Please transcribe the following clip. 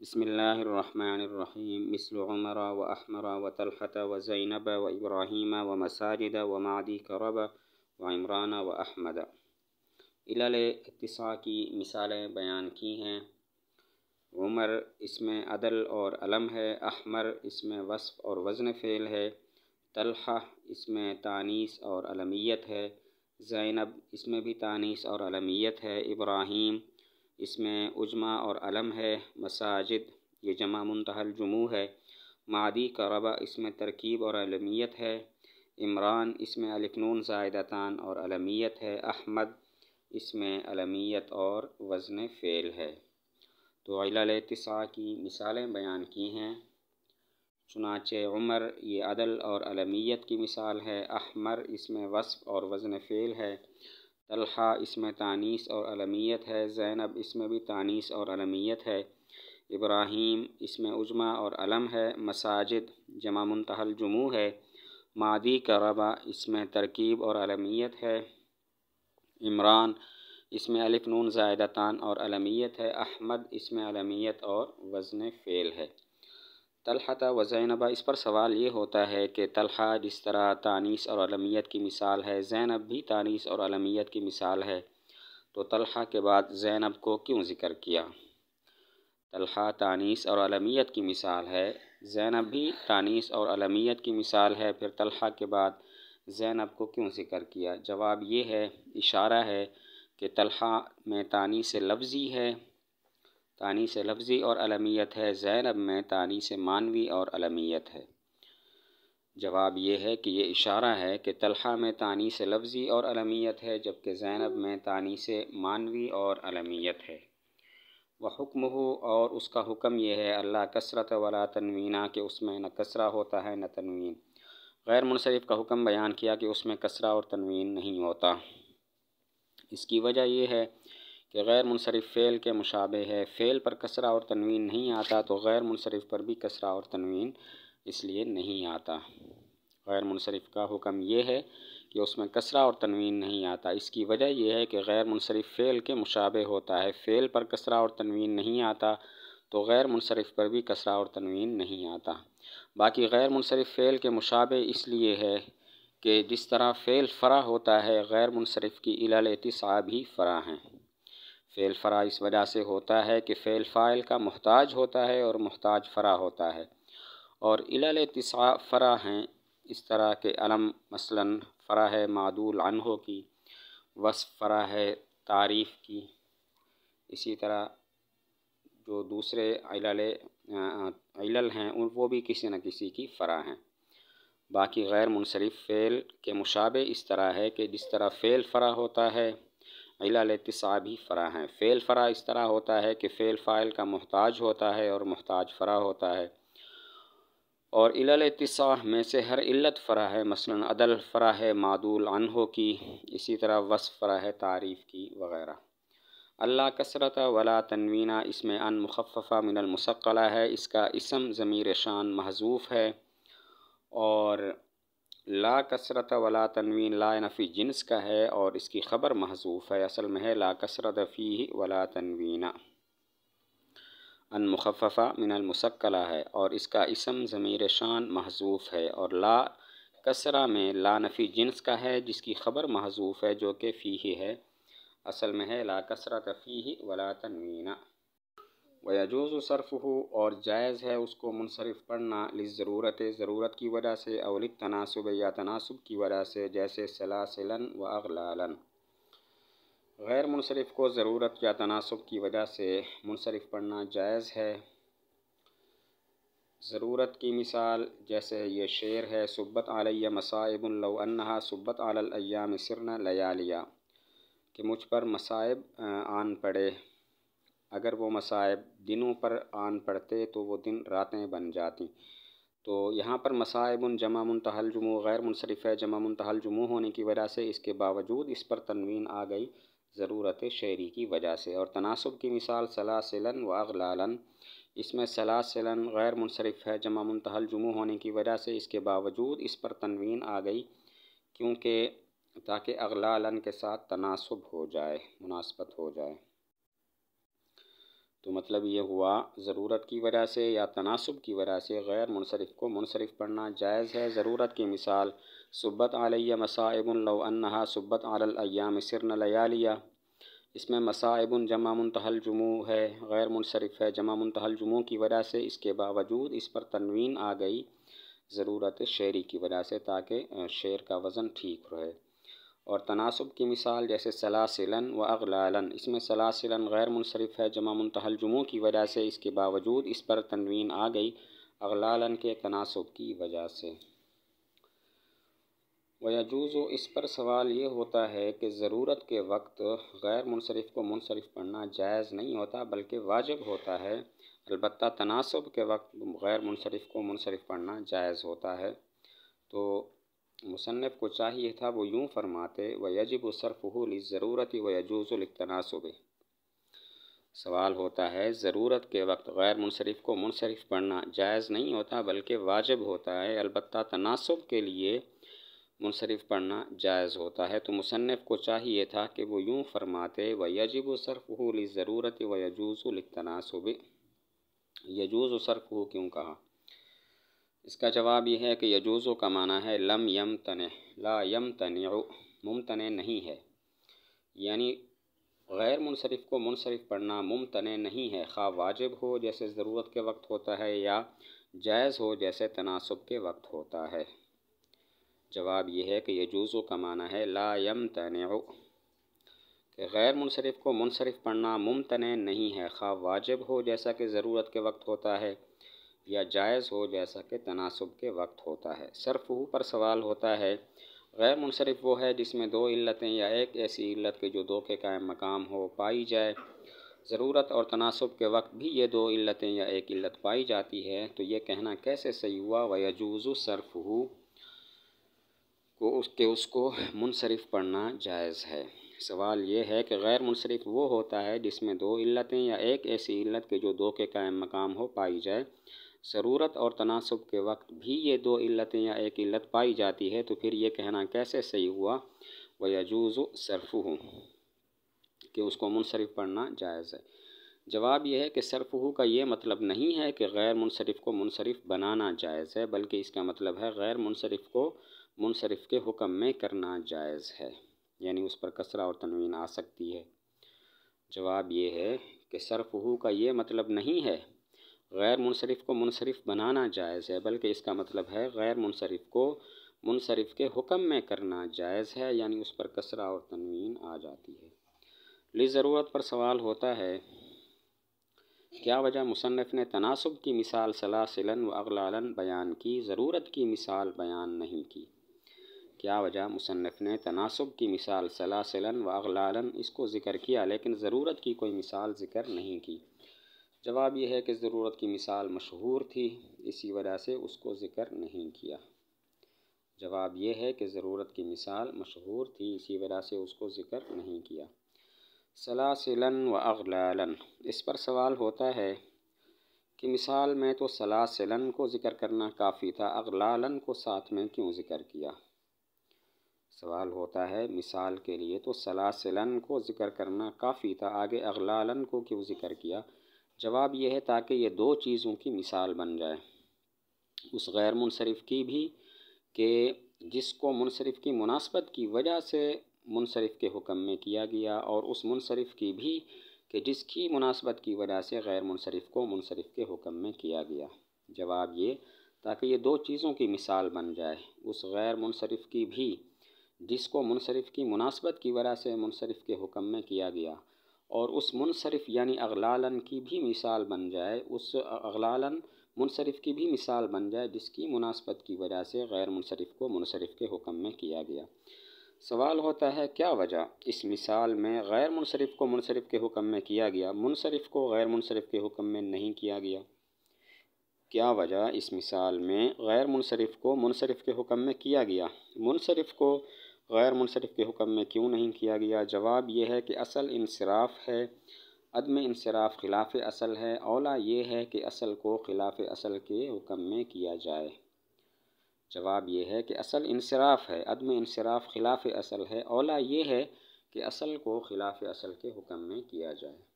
बसमीम मिसल व अहमर व तलहत व ज़ैनब व इब्राहीम व मसाजिद व मादी करब व इमरान व अहमद इलातसा की मिसालें बयान की हैं उमर इसमें अदल और अलम है अहमर इसमें वसफ़ और वज़न फ़ेल है तलहा इसमें तानीस और अलमियत है ज़ैनब इसमें भी तानीस और अलमियत है इब्राहीम इसमें उजमा और अलम है मसाजिद ये जमा मुंतहल जमू है मादी का रबा इसमें तरकीब और अलमियत है इमरान इसमें अलफनून जायदतान और अलमियत है अहमद इसमें अलमियत और वज़न फ़ेल है तो अलतसा की मिसालें बयान की हैं चुनाचे उमर ये अदल और अलमियत की मिसाल है अहमर इसमें वसफ़ और वज़न फ़ेल है तलहा इसमें तानीस और अलमियत है ज़ैनब इसमें भी तानीस और अलमियत है इब्राहीम इसमें उजमा और अलम है मसाजिद जमा मुंतहल जमू है मादी करबा इसमें तरकीब और अलमियत है इमरान इसमें अलिफ नून तान और अलमियत है अहमद इसमें अलमियत और वज़न फ़ेल है तलहा व ज़ैनबा इस पर सवाल ये होता है कि तलहा जिस तरह तानीस और अलमियत की मिसाल है ज़ैनब भी तानीस और अलमियत की मिसाल है तो तलहा के बाद ज़ैनब को क्यों ज़िक्र किया तलहा तानीस और अलमियत की मिसाल है ज़ैनब भी तानीस और अलमियत की मिसाल है फिर तलहा के बाद ज़ैनब को क्यों ज़िक्र किया जवाब ये है इशारा है कि तलहा में तानीस लफ्ज़ी है तानी से लफ्ज़ी और अलमियत है ज़ैनब में तानी से मानवी और अलमियत है जवाब ये है कि ये इशारा है कि तलहा में तानी से लफ्ज़ी और अलमियत है जबकि ज़ैनब में तानी से मानवी और अलमियत है वह हुक्म हो और उसका हुक्म यह है अल्लाह कसरत वाला तनवीना कि उसमें न कसरा होता है न तनवीन गैर मुनसरफ का हुक्म बयान किया कि उसमें कसरा और तनवीन नहीं होता इसकी वजह यह है कि गैर मुनसरफ फ़ेल के मुशाबे है फ़ेल पर कसरा और तनवीन नहीं आता तो गैर मुनसरफ पर भी कसरा और तनवीन इसलिए नहीं आता गैर मुनसरफ का हुक्म यह है कि उसमें कसरा और तनवीन नहीं आता इसकी वजह यह है कि गैर मुनसरफ फ़ेल के मुशाबे होता है फ़ेल पर कसरा और तनवीन नहीं आता तो गैर मुनसरफ पर भी कसरा और तनवीन नहीं आता बाकी गैर मुनसरफ फ़ेल के मुशाबे इसलिए है कि जिस तरह फ़ेल फ़रा होता है गैर मुनसरफ की इलातिसा भी फ़रा हैं फ़ेल फ़रा इस वजह से होता है कि फ़ेल फ़ाइल का मोहताज होता है और मोहताज फ़रा होता है और इलाल तसा फ़रा हैं इस तरह के अलम मसलन फ़रा है मादूल अनहो की वस फ़रा है तारीफ़ की इसी तरह जो दूसरे इलल हैं उन वो भी किसी न किसी की फ़रा हैं बाकी गैर मुनसरफ फ़ेल के मुशाबे इस तरह है कि जिस तरह फ़ेल फ़रा होता है इलासा भी फ़रा हैं फ़ेल फ़रा इस तरह होता है कि फ़ेल फ़ाइल का मोहताज होता है और मोहताज फ़रा होता है और इलासा में से हर इल्लत फ़रा है मसलन अदल फ़रा है मादूल अनहो की इसी तरह वसफ़ फ़रा है तारीफ़ की वगैरह अल्लाह कसरत वला तनवीना इसमें अन मुखफ़ा मिनल मुसक्ला है इसका इसम ज़मीर शान महजूफ़ है और ला कसरत वला तनवीन ला नफ़ी जिन्स का है और इसकी ख़बर महसूफ़ है असल में है ला कसरत फ़ी वला तनवीना अनमुखफ़ा मिनलमसक्ला है और इसका इसम ज़मीर शान महसूफ़ है और ला कसरा में ला नफ़ी जिन्स का है जिसकी ख़बर महजूफ़ है जो कि फ़ी है असल में है ला कसरत फ़ी वला तनवीना सरफ हो और जायज़ है उसको मुनसरफ पढ़ना लिस ज़रूरत ज़रूरत की वजह से अवलित तनासब या तनासब की वजह से जैसे सलासलन व अगलान गैर मुनसरफ को ज़रूरत या तनासब की वजह से मुनसरफ पढ़ना जायज़ है ज़रूरत की मिसाल जैसे ये शेर है सुब्बत आलिया मसाइबुल्लन्हा सुब्बत आलिया सिरन लयालिया कि मुझ पर मसाइब आन पड़े अगर वो मसाइब दिनों पर आन पड़ते तो वो दिन रातें बन जाती तो यहाँ पर मसाइबन जमा मुंतहल जमू गैर मुनसरफ़ जमा मुंतहल जमू होने की वजह से इसके बावजूद इस पर तनवीन आ गई ज़रूरत शहरी की वजह से और तनासब की मिसाल सलासिलन व अगलालन इसमें सलासिलन गैर मुनसरफ़ है जमा मुंतहल जमू होने की वजह से इसके बावजूद इस पर तनवीन आ गई क्योंकि ताकि अगलालन के साथ तनासब हो जाए मुनासबत हो जाए तो मतलब ये हुआ ज़रूरत की वजह से या तनासब की वजह से गैर मुनसरफ को मुनसरफ पढ़ना जायज़ है ज़रूरत की मिसाल सुबत आलिया मसाइबनहा सुबत आलयाम सिरन लिया इसमें मसाइबन जमा मुंतहल जुमू है गैर मुनसरफ है जमा मुंतहल जमू की वजह से इसके बावजूद इस पर तनवीन आ गई ज़रूरत शेरी की वजह से ताकि शेर का वज़न ठीक रहे और तनासब की मिसाल जैसे सलासिलन व अगलालन इसमें सलासिलन गैर मुनसरफ है जमा मुंतहल जुमों की वजह से इसके बावजूद इस पर तनवीन आ गई अगलालन के तनासब की वजह से वजूज़ इस पर सवाल ये होता है कि ज़रूरत के वक्त गैर मुनसरफ को मुनसरफ पढ़ना जायज़ नहीं होता बल्कि वाजिब होता है अलबत् तनासब के वक्त गैर मुनसरफ को मुनसरफ पढ़ना जायज़ होता है तो मुसनफ़ को चाहिए था वो यूँ फरमाते व यजब सरफ़ुल ज़रूरत व यजूज़लतनासब सवाल होता है ज़रूरत के वक्त गैर मुनसरफ़ को मुनसरफ़ पढ़ना जायज़ नहीं होता बल्कि वाजिब होता है अलबत् तनासब के लिए मुनसरफ़ पढ़ना जायज़ होता है तो मुसनफ़ को चाहिए था कि वो यूँ फरमाते व यजब सरफ़ुल ज़रूरत व यजूज़लतनासब यजूज़ सरफ़ क्यों कहा इसका जवाब यह है कि यजूज़ो का माना है लम यम तने ला यम तन मुमतने नहीं है यानी गैर मुनसरफ़ को मुनसरफ़ पढ़ना मुमतने नहीं है खा वाजिब हो जैसे ज़रूरत के वक्त होता है या जायज़ हो जैसे तनासब के वक्त होता है जवाब यह है कि यजूज़ो का माना है ला यम तन कि गैर मुनसरफ़ को मुनसरफ़ पढ़ना मुमतन नहीं है खा वाजिब हो जैसा कि ज़रूरत के वक्त होता है या जायज़ हो जैसा कि तनासब के वक्त होता है सरफ़ पर सवाल होता है गैर मुनसरफ वो है जिसमें दो इल्लतें या एक ऐसी इल्लत के जो दो के कायम मकाम हो पाई जाए ज़रूरत और तनासब के वक्त भी ये दो इल्लतें या एक इल्लत पाई जाती है तो ये कहना कैसे सही हुआ व यजूज़ सरफ़ को उसके उसको मुनसरफ पढ़ना जायज़ है सवाल ये है कि गैर मुनसरफ वो होता है जिसमें दो इल्लतें या एक ऐसी इल्लत के जो दो के कायम मकाम हो पाई जाए ज़रूरत और तनासब के वक्त भी ये दो इल्लतें या एक इल्लत पाई जाती है तो फिर ये कहना कैसे सही हुआ व यजूज़ सरफ़ कि उसको मुनसरफ पढ़ना जायज़ है जवाब यह है कि सरफ़ू का ये मतलब नहीं है कि गैर मुनसरफ को मुनसरफ बनाना जायज़ है बल्कि इसका मतलब है गैर मुनसरफ को मुनसरफ के हुक्म में करना जायज़ है यानी उस पर कसरा और तनवीन आ सकती है जवाब ये है कि सरफ़ू का ये मतलब नहीं है गैर मुनसरफ़ को मुनसरफ़ बनाना जायज़ है बल्कि इसका मतलब है गैर मुनसरफ़ को मुनसरफ़ के हुक्म में करना जायज़ है यानी उस पर कसरा और तनवीन आ जाती है ली ज़रूरत पर सवाल होता है क्या वजह मुसनफ़ ने तनासब की मिसाल सलासिलन व अगलान बयान की ज़रूरत की मिसाल बयान नहीं की क्या वजह मुसनफ़ ने तनासब की मिसाल सलासिलन व अगलान इसको ज़िक्र किया लेकिन ज़रूरत की कोई मिसाल ज़िक्र नहीं की जवाब यह है कि ज़रूरत की मिसाल मशहूर थी इसी वजह से उसको ज़िक्र नहीं किया जवाब यह है कि ज़रूरत की मिसाल मशहूर थी इसी वजह से उसको ज़िक्र नहीं किया सलासिलन व अगलालन इस पर सवाल होता है कि मिसाल में तो सलासिलन को ज़िक्र करना काफ़ी था अगलालन को साथ में क्यों ज़िक्र किया सवाल होता है मिसाल के लिए तो सलासिलन को ज़िक्र करना काफ़ी था आगे अगलालन को क्यों ज़िक्र किया जवाब यह है ताकि ये दो चीज़ों की मिसाल बन जाए उस गैर मुनसरफ की भी कि जिसको मुनसरफ की मुनासबत की वजह से मुनसरफ के हुक्म में किया गया और उस मुनसरफ की भी कि जिसकी मुनासबत की वजह से गैर मुनसरफ को मुनसरफ के हुक्म में किया गया जवाब ये ताकि ये दो चीज़ों की मिसाल बन जाए उस गैर मुनसरफ की भी जिसको मुनसरफ की मुनासबत की वजह से मुनसरफ के हुक्म में किया गया और उस मुनसरफ यानी अगलालन की भी मिसाल बन जाए उस अगलालन मुनसरफ की भी मिसाल बन जाए जिसकी मुनासबत की वजह से गैर मुनसरफ को मुनसरफ के हुक्म में किया गया सवाल होता है क्या वजह इस मिसाल में गैर मुनसरफ को मुनसरफ के हुक्म में किया गया मुनसरफ को गैर मुनसरफ के हुक्म में नहीं किया गया क्या वजह इस मिसाल में गैर मुनसरफ को मुनसरफ के हुक्म में किया गया मुनसरफ को गैर मुनसरफ़ के हुक्म में क्यों नहीं किया गया जवाब ये है कि असल इनसराफ़ है अदम इनसराफ़ खिलाफ असल है अला ये है कि असल को खिलाफ असल के हुक्म में किया जाए जवाब ये है कि असल इनसराफ़ है अदम इनसराफ़ खिलाफ असल है अला ये है कि असल को खिलाफ असल के हुक्म में किया जाए